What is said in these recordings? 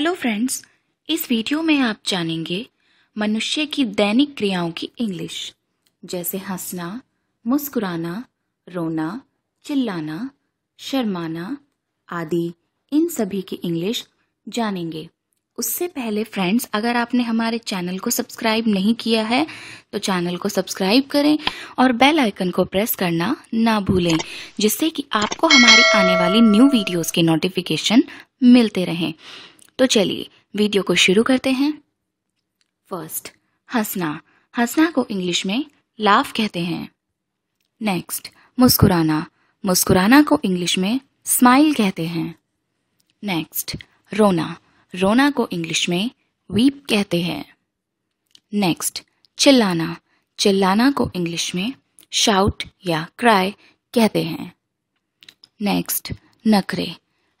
hello friends इस video में आप जानेंगे मनुष्य की दैनिक क्रियाओं की इंग्लिश जैसे हंसना मुस्कुराना रोना चिल्लाना शर्माना आदि इन सभी की इंग्लिश जानेंगे उससे पहले फ्रेंड्स अगर आपने हमारे चैनल को सब्सक्राइब नहीं किया है तो चैनल को सब्सक्राइब करें और बेल आइकन को प्रेस करना ना भूलें जिससे कि आपको हमारी आने वाली न्यू वीडियोज़ के नोटिफिकेशन मिलते रहें तो चलिए वीडियो को शुरू करते हैं फर्स्ट हंसना हंसना को इंग्लिश में लाफ कहते हैं नेक्स्ट मुस्कुराना मुस्कुराना को इंग्लिश में स्माइल कहते हैं नेक्स्ट रोना रोना को इंग्लिश में वीप कहते हैं नेक्स्ट चिल्लाना चिल्लाना को इंग्लिश में शाउट या क्राई कहते हैं नेक्स्ट नखरे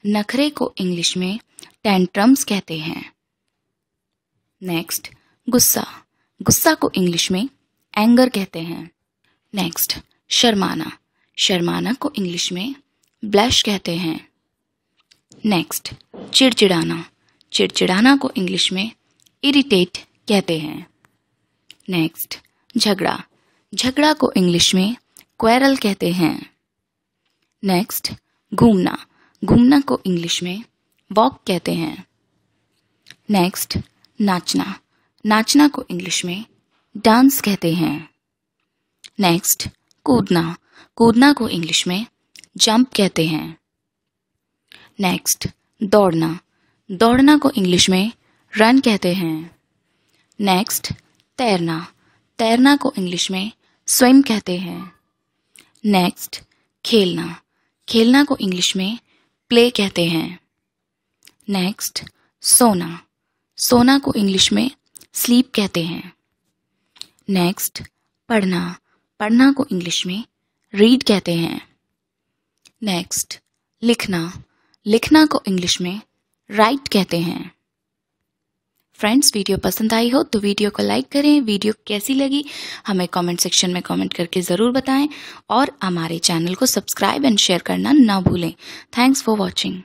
नखरे को इंग्लिश में टेंट्रम्स कहते हैं नेक्स्ट गुस्सा गुस्सा को इंग्लिश में एंगर कहते हैं नेक्स्ट शर्माना शर्माना को इंग्लिश में ब्लश कहते हैं नेक्स्ट चिड़चिड़ाना चिड़चिड़ाना को इंग्लिश में इरिटेट कहते हैं नेक्स्ट झगड़ा झगड़ा को इंग्लिश में क्वेरल कहते हैं नेक्स्ट घूमना घूमना को इंग्लिश में वॉक कहते हैं नेक्स्ट नाचना नाचना को इंग्लिश में डांस कहते हैं नेक्स्ट कूदना कूदना को इंग्लिश में जंप कहते हैं नेक्स्ट दौड़ना दौड़ना को इंग्लिश में रन कहते हैं नेक्स्ट तैरना तैरना को इंग्लिश में स्विम कहते हैं नेक्स्ट खेलना खेलना को इंग्लिश में प्ले कहते हैं नेक्स्ट सोना सोना को इंग्लिश में स्लीप कहते हैं नेक्स्ट पढ़ना पढ़ना को इंग्लिश में रीड कहते हैं नेक्स्ट लिखना लिखना को इंग्लिश में राइट कहते हैं फ्रेंड्स वीडियो पसंद आई हो तो वीडियो को लाइक करें वीडियो कैसी लगी हमें कमेंट सेक्शन में कमेंट करके ज़रूर बताएं और हमारे चैनल को सब्सक्राइब एंड शेयर करना ना भूलें थैंक्स फॉर वॉचिंग